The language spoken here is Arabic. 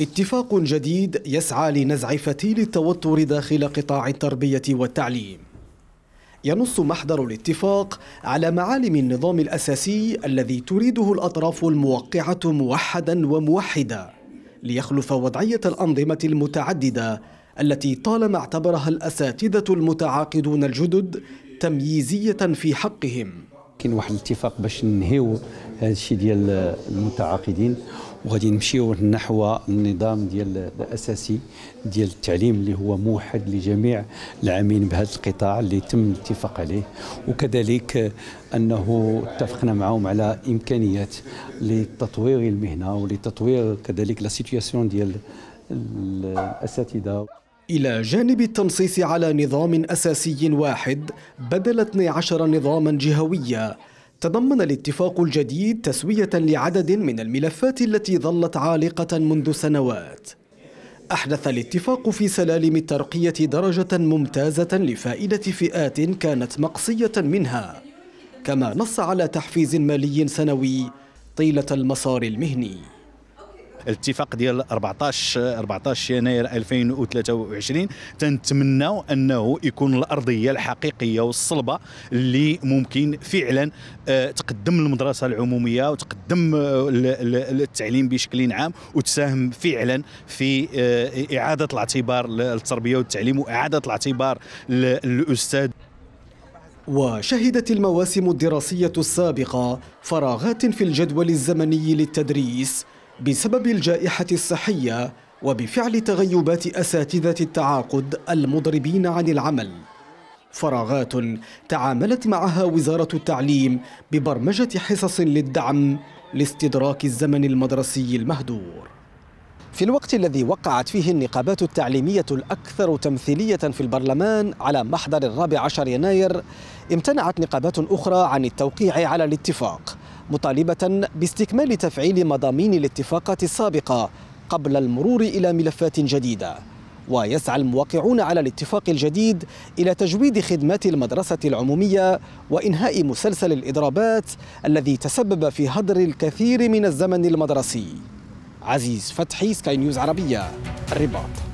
اتفاق جديد يسعى لنزع فتيل التوتر داخل قطاع التربية والتعليم ينص محضر الاتفاق على معالم النظام الأساسي الذي تريده الأطراف الموقعة موحدا وموحدا ليخلف وضعية الأنظمة المتعددة التي طالما اعتبرها الأساتذة المتعاقدون الجدد تمييزية في حقهم كاين واحد الاتفاق باش ننهيو هذا الشيء ديال المتعاقدين وغادي نمشيو نحو النظام ديال الاساسي ديال التعليم اللي هو موحد لجميع العاملين بهذا القطاع اللي تم الاتفاق عليه وكذلك انه اتفقنا معهم على امكانيات لتطوير المهنه ولتطوير كذلك لا سيتياسيون ديال الاساتذه إلى جانب التنصيص على نظام أساسي واحد بدل 12 نظاما جهويا تضمن الاتفاق الجديد تسوية لعدد من الملفات التي ظلت عالقة منذ سنوات أحدث الاتفاق في سلالم الترقية درجة ممتازة لفائدة فئات كانت مقصية منها كما نص على تحفيز مالي سنوي طيلة المسار المهني الاتفاق ديال 14 14 يناير 2023 تنتمناو انه يكون الارضيه الحقيقيه والصلبه اللي ممكن فعلا آه، تقدم المدرسه العموميه وتقدم آه، التعليم بشكل عام وتساهم فعلا في آه، اعاده الاعتبار للتربيه والتعليم واعاده الاعتبار للاستاذ وشهدت المواسم الدراسية السابقة فراغات في الجدول الزمني للتدريس بسبب الجائحة الصحية وبفعل تغيبات أساتذة التعاقد المضربين عن العمل فراغات تعاملت معها وزارة التعليم ببرمجة حصص للدعم لاستدراك الزمن المدرسي المهدور في الوقت الذي وقعت فيه النقابات التعليمية الأكثر تمثيلية في البرلمان على محضر الرابع عشر يناير امتنعت نقابات أخرى عن التوقيع على الاتفاق مطالبة باستكمال تفعيل مضامين الاتفاقة السابقة قبل المرور إلى ملفات جديدة ويسعى الموقعون على الاتفاق الجديد إلى تجويد خدمات المدرسة العمومية وإنهاء مسلسل الإضرابات الذي تسبب في هدر الكثير من الزمن المدرسي عزيز فتحي سكاي نيوز عربية الرباط